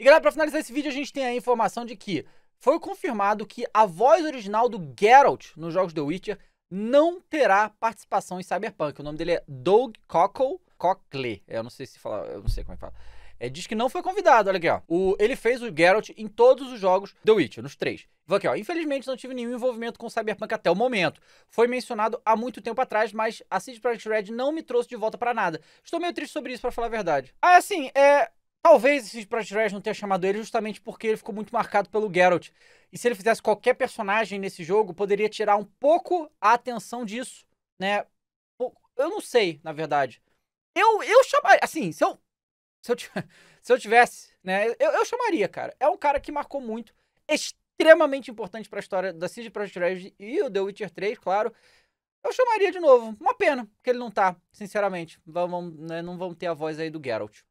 E galera, para finalizar esse vídeo, a gente tem a informação de que foi confirmado que a voz original do Geralt nos jogos The Witcher não terá participação em Cyberpunk. O nome dele é Doug Cockle. Cockle. É, eu não sei se fala, eu não sei como é que fala. É, diz que não foi convidado, olha aqui, ó. O, ele fez o Geralt em todos os jogos The Witcher, nos três. Vou aqui, ó. Infelizmente não tive nenhum envolvimento com Cyberpunk até o momento. Foi mencionado há muito tempo atrás, mas a City Projekt Red não me trouxe de volta para nada. Estou meio triste sobre isso, para falar a verdade. Ah, é assim, é. Talvez esses Project não tenha chamado ele justamente porque ele ficou muito marcado pelo Geralt. E se ele fizesse qualquer personagem nesse jogo, poderia tirar um pouco a atenção disso, né? Eu não sei, na verdade. Eu, eu chamaria. Assim, se eu. Se eu, se eu tivesse, né? Eu, eu chamaria, cara. É um cara que marcou muito. Extremamente importante para a história da Siege Project Red e o The Witcher 3, claro. Eu chamaria de novo. Uma pena que ele não tá, sinceramente. Vamos, né, não vão ter a voz aí do Geralt.